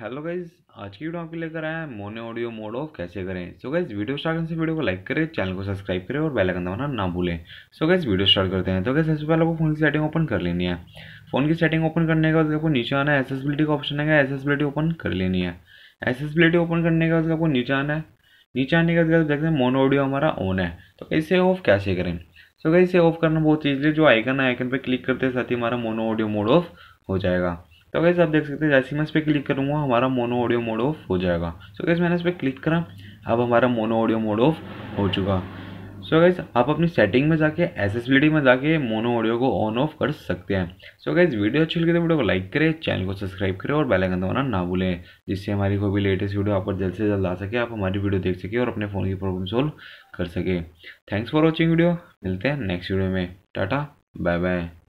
hello guys आज की video आपके लेकर आया है मोने ऑडियो मोड ऑफ कैसे करें सो गाइज वीडियो स्टार्ट करने से वीडियो को लाइक करें चैनल को सब्सक्राइब करें और बेल आइकन दबाना ना भूलें सो गाइज वीडियो स्टार्ट करते हैं तो गाइज सबसे पहले आपको फोन की सेटिंग ओपन कर लेनी है फोन की सेटिंग ओपन करने के बाद आपको नीचे आना है एसेसबिलिटी का ऑप्शन है एसेसबिलिटी ओपन कर लेनी है एसेसबिलिटी ओपन करने के बाद आपको नीचे आना है नीचे आने के बाद देखते हैं मोनो ऑडियो हमारा ऑन है तो इसे ऑफ कैसे करें सो गाइज इसे ऑफ करना बहुत ईजी है जो आइकन है आइकन पर क्लिक करते साथ ही हमारा मोनो ऑडियो मोड ऑफ हो जाएगा तो अगर आप देख सकते हैं जैसे मैं इस पर क्लिक करूँगा हमारा मोनो ऑडियो मोड ऑफ हो जाएगा सो गैस मैंने इस पर क्लिक करा अब हमारा मोनो ऑडियो मोड ऑफ हो चुका सो so, गैस आप अपनी सेटिंग में जाके एसेसिबिलिटी में जाके मोनो ऑडियो को ऑन ऑफ कर सकते हैं सो so, गैस वीडियो अच्छी लगी तो वीडियो को लाइक करें चैनल को सब्सक्राइब करें और बेल आइकन दबाना ना भूलें जिससे हमारी कोई भी लेटेस्ट वीडियो आप पर जल्द से जल्द आ सके आप हमारी वीडियो देख सके और अपने फ़ोन की प्रॉब्लम सोल्व कर सके थैंक्स फॉर वॉचिंग वीडियो मिलते हैं नेक्स्ट वीडियो में टाटा बाय बाय